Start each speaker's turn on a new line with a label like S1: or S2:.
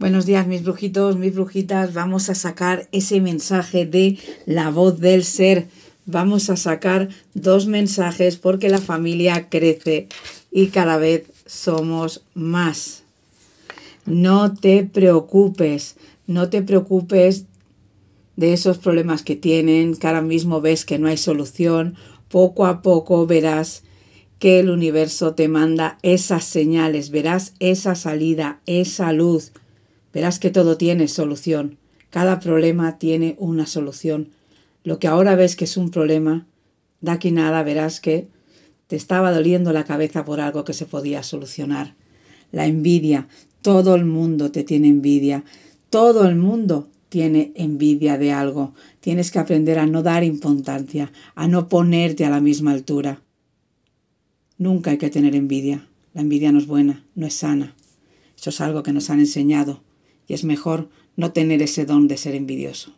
S1: Buenos días, mis brujitos, mis brujitas. Vamos a sacar ese mensaje de la voz del ser. Vamos a sacar dos mensajes porque la familia crece y cada vez somos más. No te preocupes, no te preocupes de esos problemas que tienen, que ahora mismo ves que no hay solución. Poco a poco verás que el universo te manda esas señales, verás esa salida, esa luz Verás que todo tiene solución. Cada problema tiene una solución. Lo que ahora ves que es un problema, da aquí nada verás que te estaba doliendo la cabeza por algo que se podía solucionar. La envidia. Todo el mundo te tiene envidia. Todo el mundo tiene envidia de algo. Tienes que aprender a no dar importancia, a no ponerte a la misma altura. Nunca hay que tener envidia. La envidia no es buena, no es sana. Eso es algo que nos han enseñado y es mejor no tener ese don de ser envidioso.